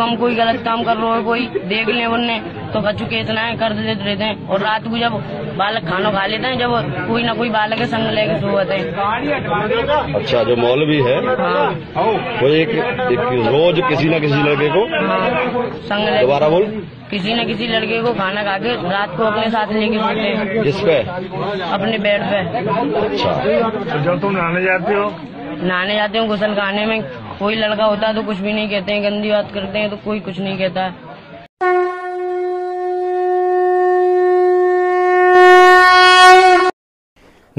हम कोई गलत काम कर रहे हो कोई देख ले उनने तो बच्चों के इतना है कर देते रहते हैं और रात को जब बालक खाना खा लेते हैं जब कोई ना कोई बालक है संग लेके सो होते हैं अच्छा जो भी है हाँ। वो एक, एक रोज किसी ना किसी लड़के को हाँ। संग ले दोबारा बोल किसी न किसी लड़के को खाना खा के रात को अपने साथ लेके सोते हैं जिस पे अपने बेड पे अच्छा तो जब तुम नहाने जाते हो नहाने जाते हो गुसल खाने में कोई लड़का होता है तो कुछ भी नहीं कहते हैं गंदी बात करते हैं तो कोई कुछ नहीं कहता है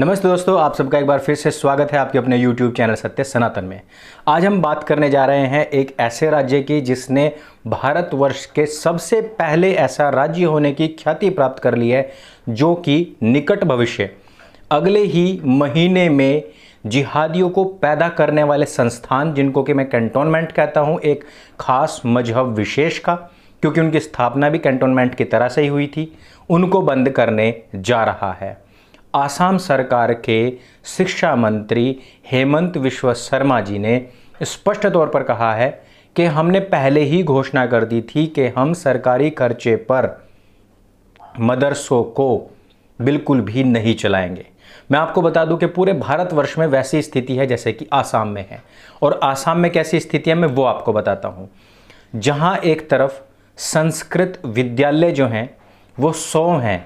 नमस्ते दोस्तों आप सबका एक बार फिर से स्वागत है आपके अपने YouTube चैनल सत्य सनातन में आज हम बात करने जा रहे हैं एक ऐसे राज्य की जिसने भारतवर्ष के सबसे पहले ऐसा राज्य होने की ख्याति प्राप्त कर ली है जो कि निकट भविष्य अगले ही महीने में जिहादियों को पैदा करने वाले संस्थान जिनको कि मैं कैंटोनमेंट कहता हूँ एक खास मजहब विशेष का क्योंकि उनकी स्थापना भी कैंटोनमेंट की तरह से ही हुई थी उनको बंद करने जा रहा है आसाम सरकार के शिक्षा मंत्री हेमंत विश्व शर्मा जी ने स्पष्ट तौर पर कहा है कि हमने पहले ही घोषणा कर दी थी कि हम सरकारी खर्चे पर मदरसों को बिल्कुल भी नहीं चलाएंगे मैं आपको बता दूं कि पूरे भारतवर्ष में वैसी स्थिति है जैसे कि आसाम में है और आसाम में कैसी स्थिति है मैं वो आपको बताता हूँ जहाँ एक तरफ संस्कृत विद्यालय जो हैं वो सौ हैं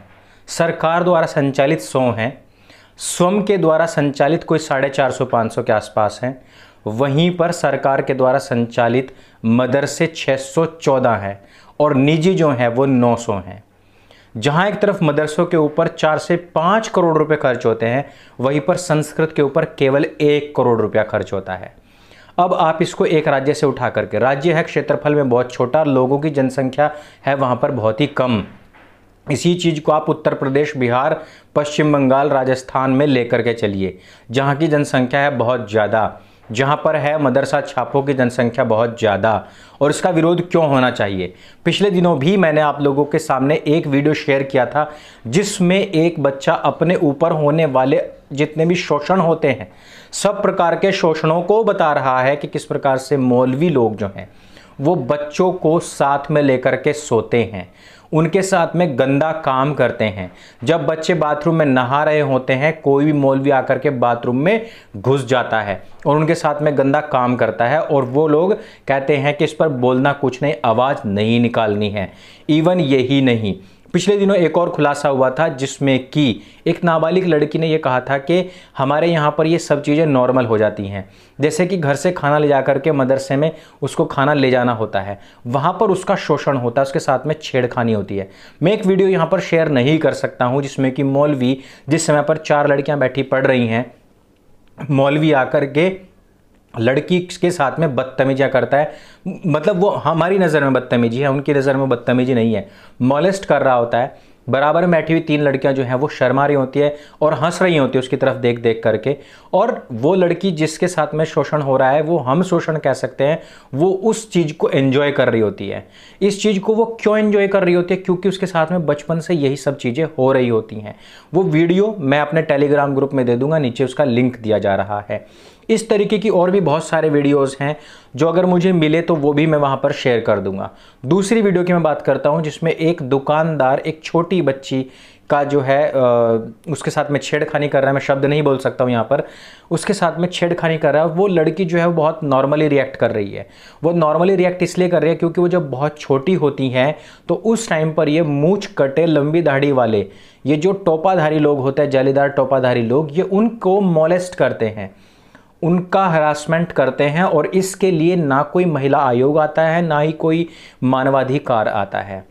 सरकार द्वारा संचालित सौ हैं स्वम के द्वारा संचालित कोई साढ़े चार सौ पाँच सौ के आसपास हैं वहीं पर सरकार के द्वारा संचालित मदरसे सौ चौदह हैं और निजी जो हैं वो सौ हैं जहां एक तरफ मदरसों के ऊपर चार से पाँच करोड़ रुपए खर्च होते हैं वहीं पर संस्कृत के ऊपर केवल एक करोड़ रुपया खर्च होता है अब आप इसको एक राज्य से उठा करके राज्य है क्षेत्रफल में बहुत छोटा लोगों की जनसंख्या है वहाँ पर बहुत ही कम इसी चीज़ को आप उत्तर प्रदेश बिहार पश्चिम बंगाल राजस्थान में लेकर के चलिए जहाँ की जनसंख्या है बहुत ज़्यादा जहाँ पर है मदरसा छापों की जनसंख्या बहुत ज़्यादा और इसका विरोध क्यों होना चाहिए पिछले दिनों भी मैंने आप लोगों के सामने एक वीडियो शेयर किया था जिसमें एक बच्चा अपने ऊपर होने वाले जितने भी शोषण होते हैं सब प्रकार के शोषणों को बता रहा है कि किस प्रकार से मौलवी लोग जो हैं वो बच्चों को साथ में लेकर के सोते हैं उनके साथ में गंदा काम करते हैं जब बच्चे बाथरूम में नहा रहे होते हैं कोई भी मौलवी आकर के बाथरूम में घुस जाता है और उनके साथ में गंदा काम करता है और वो लोग कहते हैं कि इस पर बोलना कुछ नहीं आवाज़ नहीं निकालनी है इवन यही नहीं पिछले दिनों एक और खुलासा हुआ था जिसमें कि एक नाबालिग लड़की ने यह कहा था कि हमारे यहाँ पर ये सब चीज़ें नॉर्मल हो जाती हैं जैसे कि घर से खाना ले जा करके मदरसे में उसको खाना ले जाना होता है वहाँ पर उसका शोषण होता है उसके साथ में छेड़खानी होती है मैं एक वीडियो यहाँ पर शेयर नहीं कर सकता हूँ जिसमें कि मौलवी जिस समय पर चार लड़कियाँ बैठी पढ़ रही हैं मौलवी आकर के लड़की के साथ में बदतमीजा करता है मतलब वो हमारी नज़र में बदतमीजी है उनकी नज़र में बदतमीजी नहीं है मॉलेस्ट कर रहा होता है बराबर में बैठी हुई तीन लड़कियां जो हैं वो शर्मा रही होती है और हंस रही होती है उसकी तरफ देख देख करके और वो लड़की जिसके साथ में शोषण हो रहा है वो हम शोषण कह सकते हैं वो उस चीज़ को एंजॉय कर रही होती है इस चीज़ को वो क्यों एंजॉय कर रही होती है क्योंकि उसके साथ में बचपन से यही सब चीज़ें हो रही होती हैं वो वीडियो मैं अपने टेलीग्राम ग्रुप में दे दूंगा नीचे उसका लिंक दिया जा रहा है इस तरीके की और भी बहुत सारे वीडियोस हैं जो अगर मुझे मिले तो वो भी मैं वहाँ पर शेयर कर दूंगा दूसरी वीडियो की मैं बात करता हूँ जिसमें एक दुकानदार एक छोटी बच्ची का जो है आ, उसके साथ में छेड़खानी कर रहा है मैं शब्द नहीं बोल सकता हूँ यहाँ पर उसके साथ में छेड़खानी कर रहा है वो लड़की जो है वो बहुत नॉर्मली रिएक्ट कर रही है वो नॉर्मली रिएक्ट इसलिए कर रही है क्योंकि वो जब बहुत छोटी होती हैं तो उस टाइम पर ये मूछ कटे लंबी दाढ़ी वाले ये जो टोपाधारी लोग होते हैं जालीदार टोपाधारी लोग ये उनको मोलेस्ट करते हैं उनका हरासमेंट करते हैं और इसके लिए ना कोई महिला आयोग आता है ना ही कोई मानवाधिकार आता है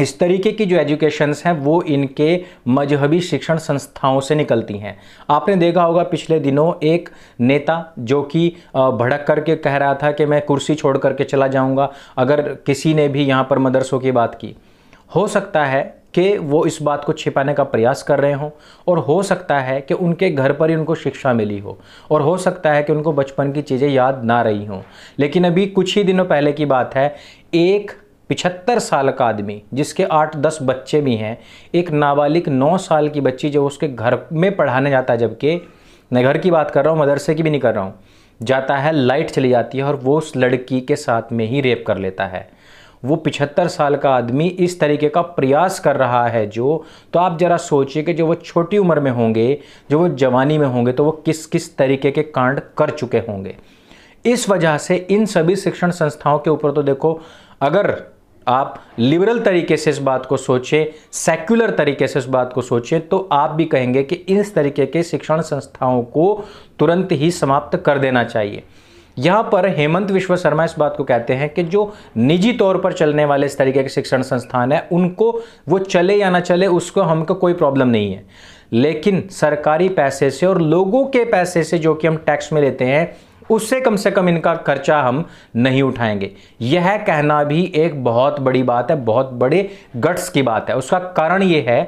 इस तरीके की जो एजुकेशंस हैं वो इनके मजहबी शिक्षण संस्थाओं से निकलती हैं आपने देखा होगा पिछले दिनों एक नेता जो कि भड़क करके कह रहा था कि मैं कुर्सी छोड़ करके चला जाऊंगा अगर किसी ने भी यहाँ पर मदरसों की बात की हो सकता है कि वो इस बात को छिपाने का प्रयास कर रहे हों और हो सकता है कि उनके घर पर ही उनको शिक्षा मिली हो और हो सकता है कि उनको बचपन की चीज़ें याद ना रही हों लेकिन अभी कुछ ही दिनों पहले की बात है एक पिछहत्तर साल का आदमी जिसके आठ दस बच्चे भी हैं एक नाबालिग नौ साल की बच्ची जो उसके घर में पढ़ाने जाता है जबकि मैं घर की बात कर रहा हूँ मदरसे की भी नहीं कर रहा हूँ जाता है लाइट चली जाती है और वो उस लड़की के साथ में ही रेप कर लेता है वो पिछहत्तर साल का आदमी इस तरीके का प्रयास कर रहा है जो तो आप ज़रा सोचिए कि जो वो छोटी उम्र में होंगे जो वो जवानी में होंगे तो वो किस किस तरीके के कांड कर चुके होंगे इस वजह से इन सभी शिक्षण संस्थाओं के ऊपर तो देखो अगर आप लिबरल तरीके से इस बात को सोचें सेक्युलर तरीके से इस बात को सोचें तो आप भी कहेंगे कि इस तरीके के शिक्षण संस्थाओं को तुरंत ही समाप्त कर देना चाहिए यहां पर हेमंत विश्व शर्मा इस बात को कहते हैं कि जो निजी तौर पर चलने वाले इस तरीके के शिक्षण संस्थान है उनको वो चले या ना चले उसको हमको कोई प्रॉब्लम नहीं है लेकिन सरकारी पैसे से और लोगों के पैसे से जो कि हम टैक्स में लेते हैं उससे कम से कम इनका खर्चा हम नहीं उठाएंगे यह कहना भी एक बहुत बड़ी बात है बहुत बड़े गट्स की बात है उसका कारण यह है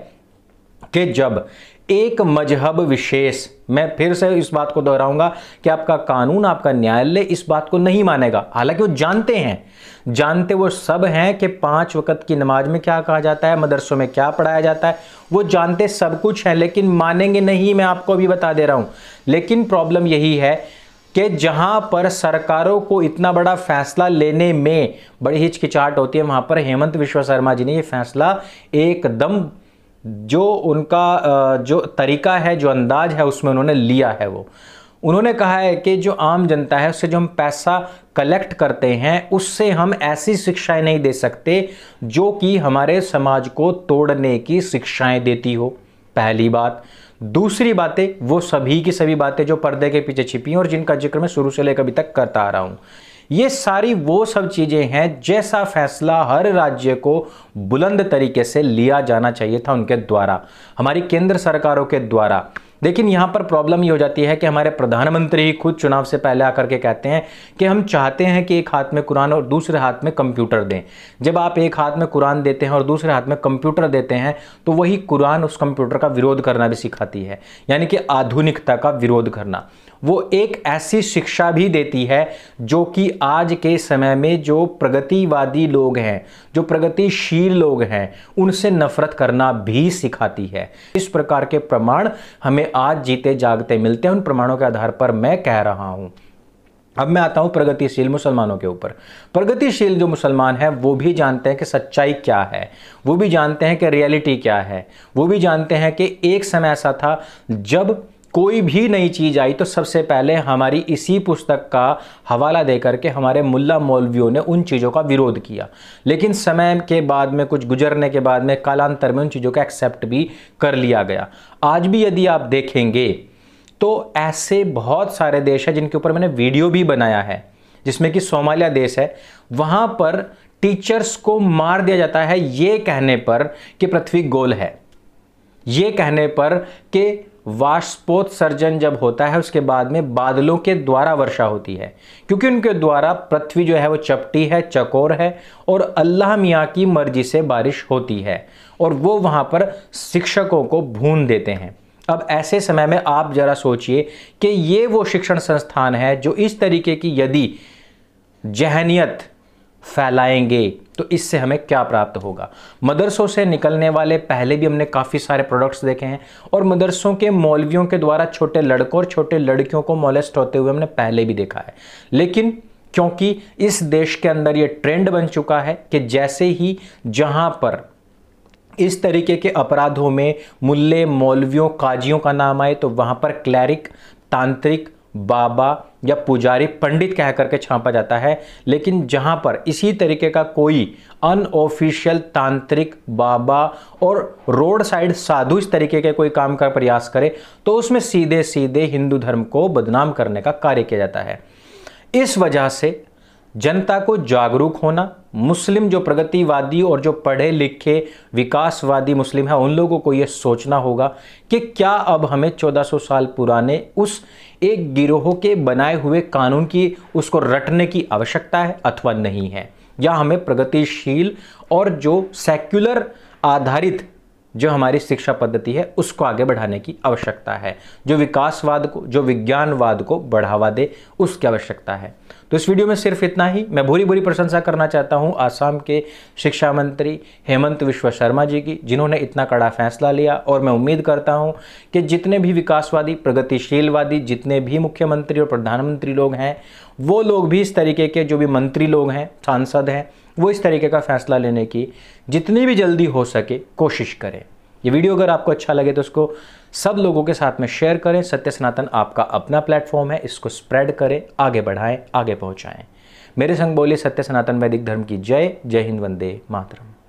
कि जब एक मजहब विशेष मैं फिर से इस बात को दोहराऊंगा कि आपका कानून आपका न्यायालय इस बात को नहीं मानेगा हालांकि वो जानते हैं जानते वो सब हैं कि पांच वक्त की नमाज में क्या कहा जाता है मदरसों में क्या पढ़ाया जाता है वो जानते सब कुछ है लेकिन मानेंगे नहीं मैं आपको अभी बता दे रहा हूँ लेकिन प्रॉब्लम यही है कि जहां पर सरकारों को इतना बड़ा फैसला लेने में बड़ी हिचकिचाहट होती है वहां पर हेमंत विश्व शर्मा जी ने ये फैसला एकदम जो उनका जो तरीका है जो अंदाज है उसमें उन्होंने लिया है वो उन्होंने कहा है कि जो आम जनता है उससे जो हम पैसा कलेक्ट करते हैं उससे हम ऐसी शिक्षाएं नहीं दे सकते जो कि हमारे समाज को तोड़ने की शिक्षाएं देती हो पहली बात दूसरी बातें वो सभी की सभी बातें जो पर्दे के पीछे छिपी हैं और जिनका जिक्र मैं शुरू से लेकर अभी तक करता आ रहा हूँ ये सारी वो सब चीज़ें हैं जैसा फैसला हर राज्य को बुलंद तरीके से लिया जाना चाहिए था उनके द्वारा हमारी केंद्र सरकारों के द्वारा लेकिन यहां पर प्रॉब्लम ये हो जाती है कि हमारे प्रधानमंत्री ही खुद चुनाव से पहले आकर के कहते हैं कि हम चाहते हैं कि एक हाथ में कुरान और दूसरे हाथ में कंप्यूटर दें जब आप एक हाथ में कुरान देते हैं और दूसरे हाथ में कंप्यूटर देते हैं तो वही कुरान उस कंप्यूटर का विरोध करना भी सिखाती है यानी कि आधुनिकता का विरोध करना वो एक ऐसी शिक्षा भी देती है जो कि आज के समय में जो प्रगतिवादी लोग हैं जो प्रगतिशील लोग हैं उनसे नफरत करना भी सिखाती है इस प्रकार के प्रमाण हमें आज जीते जागते मिलते हैं उन प्रमाणों के आधार पर मैं कह रहा हूं अब मैं आता हूं प्रगतिशील मुसलमानों के ऊपर प्रगतिशील जो मुसलमान है वो भी जानते हैं कि सच्चाई क्या है वो भी जानते हैं कि रियलिटी क्या है वो भी जानते हैं कि एक समय ऐसा था जब कोई भी नई चीज़ आई तो सबसे पहले हमारी इसी पुस्तक का हवाला दे करके हमारे मुल्ला मौलवियों ने उन चीज़ों का विरोध किया लेकिन समय के बाद में कुछ गुजरने के बाद में कालांतर में उन चीज़ों का एक्सेप्ट भी कर लिया गया आज भी यदि आप देखेंगे तो ऐसे बहुत सारे देश हैं जिनके ऊपर मैंने वीडियो भी बनाया है जिसमें कि सोमालिया देश है वहाँ पर टीचर्स को मार दिया जाता है ये कहने पर कि पृथ्वी गोल है ये कहने पर कि वाष्पोत्सर्जन जब होता है उसके बाद में बादलों के द्वारा वर्षा होती है क्योंकि उनके द्वारा पृथ्वी जो है वो चपटी है चकोर है और अल्लाह मियाँ की मर्जी से बारिश होती है और वो वहाँ पर शिक्षकों को भून देते हैं अब ऐसे समय में आप ज़रा सोचिए कि ये वो शिक्षण संस्थान है जो इस तरीके की यदि जहनीत फैलाएंगे तो इससे हमें क्या प्राप्त होगा मदरसों से निकलने वाले पहले भी हमने काफ़ी सारे प्रोडक्ट्स देखे हैं और मदरसों के मौलवियों के द्वारा छोटे लड़कों और छोटे लड़कियों को मोलेस्ट होते हुए हमने पहले भी देखा है लेकिन क्योंकि इस देश के अंदर ये ट्रेंड बन चुका है कि जैसे ही जहाँ पर इस तरीके के अपराधों में मुल्ले मौलवियों काजियों का नाम आए तो वहाँ पर क्लैरिक तांत्रिक बाबा या पुजारी पंडित कह करके छापा जाता है लेकिन जहाँ पर इसी तरीके का कोई अनऑफिशियल तांत्रिक बाबा और रोड साइड साधु इस तरीके के कोई काम का प्रयास करे तो उसमें सीधे सीधे हिंदू धर्म को बदनाम करने का कार्य किया जाता है इस वजह से जनता को जागरूक होना मुस्लिम जो प्रगतिवादी और जो पढ़े लिखे विकासवादी मुस्लिम हैं उन लोगों को ये सोचना होगा कि क्या अब हमें 1400 साल पुराने उस एक गिरोह के बनाए हुए कानून की उसको रटने की आवश्यकता है अथवा नहीं है या हमें प्रगतिशील और जो सेक्युलर आधारित जो हमारी शिक्षा पद्धति है उसको आगे बढ़ाने की आवश्यकता है जो विकासवाद को जो विज्ञानवाद को बढ़ावा दे उसकी आवश्यकता है तो इस वीडियो में सिर्फ इतना ही मैं भूरी भूरी प्रशंसा करना चाहता हूं आसाम के शिक्षा मंत्री हेमंत विश्व शर्मा जी की जिन्होंने इतना कड़ा फैसला लिया और मैं उम्मीद करता हूँ कि जितने भी विकासवादी प्रगतिशीलवादी जितने भी मुख्यमंत्री और प्रधानमंत्री लोग हैं वो लोग भी इस तरीके के जो भी मंत्री लोग हैं सांसद हैं वो इस तरीके का फैसला लेने की जितनी भी जल्दी हो सके कोशिश करें ये वीडियो अगर आपको अच्छा लगे तो उसको सब लोगों के साथ में शेयर करें सत्य सनातन आपका अपना प्लेटफॉर्म है इसको स्प्रेड करें आगे बढ़ाएं आगे पहुंचाएं मेरे संग बोले सत्य सनातन वैदिक धर्म की जय जय हिंद वंदे मातरम